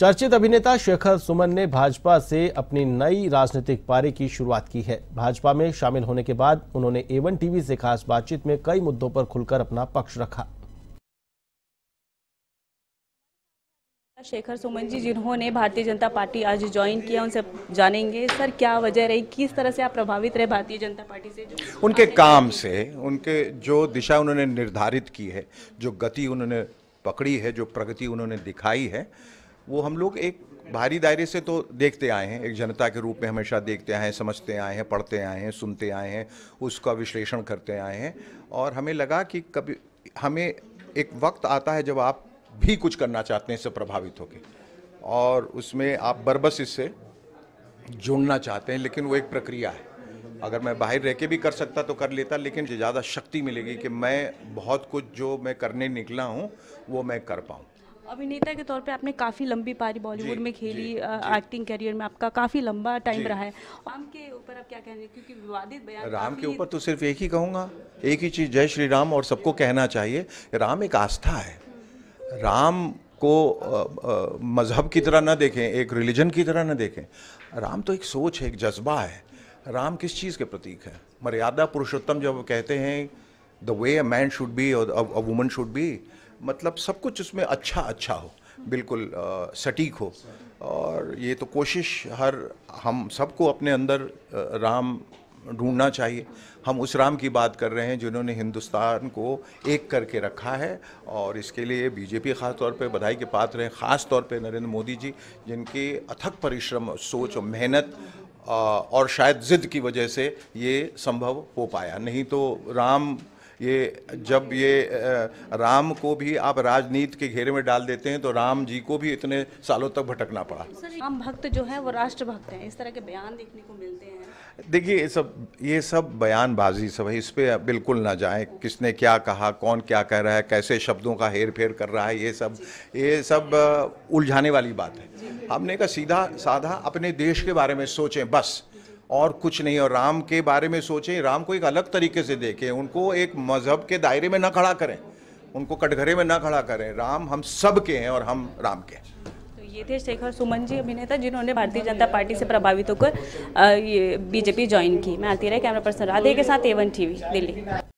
चर्चित अभिनेता शेखर सुमन ने भाजपा से अपनी नई राजनीतिक पारी की शुरुआत की है भाजपा में शामिल होने के बाद उन्होंने एवन टीवी से खास बातचीत में कई मुद्दों पर खुलकर अपना पक्ष रखा शेखर सुमन जी जिन्होंने भारतीय जनता पार्टी आज ज्वाइन किया उनसे जानेंगे सर क्या वजह रही किस तरह से आप प्रभावित रहे भारतीय जनता पार्टी से उनके काम से उनके जो दिशा उन्होंने निर्धारित की है जो गति उन्होंने पकड़ी है जो प्रगति उन्होंने दिखाई है वो हम लोग एक भारी दायरे से तो देखते आए हैं एक जनता के रूप में हमेशा देखते आए हैं समझते आए हैं पढ़ते आए हैं सुनते आए हैं उसका विश्लेषण करते आए हैं और हमें लगा कि कभी हमें एक वक्त आता है जब आप भी कुछ करना चाहते हैं इससे प्रभावित होकर और उसमें आप बरबस इससे जुड़ना चाहते हैं लेकिन वो एक प्रक्रिया है अगर मैं बाहर रह के भी कर सकता तो कर लेता लेकिन ज़्यादा शक्ति मिलेगी कि मैं बहुत कुछ जो मैं करने निकला हूँ वो मैं कर पाऊँ अभिनेता के तौर पे आपने काफ़ी लंबी पारी बॉलीवुड में खेली एक्टिंग करियर में आपका काफ़ी लंबा टाइम रहा है राम के ऊपर आप क्या हैं क्योंकि विवादित बयान राम के ऊपर तो हम्म। सिर्फ एक ही कहूँगा एक ही चीज़ जय श्री राम और सबको कहना चाहिए राम एक आस्था है राम को मज़हब की तरह ना देखें एक रिलीजन की तरह ना देखें राम तो एक सोच है एक जज्बा है राम किस चीज़ के प्रतीक है मर्यादा पुरुषोत्तम जब कहते हैं the way a man should be और अ वुमन शुड बी मतलब सब कुछ उसमें अच्छा अच्छा हो बिल्कुल सटीक हो और ये तो कोशिश हर हम सबको अपने अंदर राम ढूंढना चाहिए हम उस राम की बात कर रहे हैं जिन्होंने हिंदुस्तान को एक करके रखा है और इसके लिए बीजेपी ख़ास तौर पे बधाई के पात्र हैं ख़ास तौर पे नरेंद्र मोदी जी जिनकी अथक परिश्रम सोच और मेहनत और शायद ज़िद की वजह से ये संभव हो पाया नहीं तो राम ये जब ये राम को भी आप राजनीति के घेरे में डाल देते हैं तो राम जी को भी इतने सालों तक भटकना पड़ा राम भक्त जो है वो राष्ट्र भक्त हैं इस तरह के बयान देखने को मिलते हैं देखिए ये सब ये सब बयानबाजी सब है इस पर बिल्कुल ना जाए किसने क्या कहा कौन क्या कह रहा है कैसे शब्दों का हेर फेर कर रहा है ये सब ये सब उलझाने वाली बात है हमने कहा सीधा साधा अपने देश के बारे में सोचें बस और कुछ नहीं और राम के बारे में सोचें राम को एक अलग तरीके से देखें उनको एक मज़हब के दायरे में ना खड़ा करें उनको कटघरे में ना खड़ा करें राम हम सब के हैं और हम राम के हैं तो ये थे शेखर सुमन जी अभिनेता जिन्होंने भारतीय जनता पार्टी से प्रभावित होकर ये बीजेपी ज्वाइन की मैं आती रही कैमरा पर्सन राधे के साथ एवन टीवी दिल्ली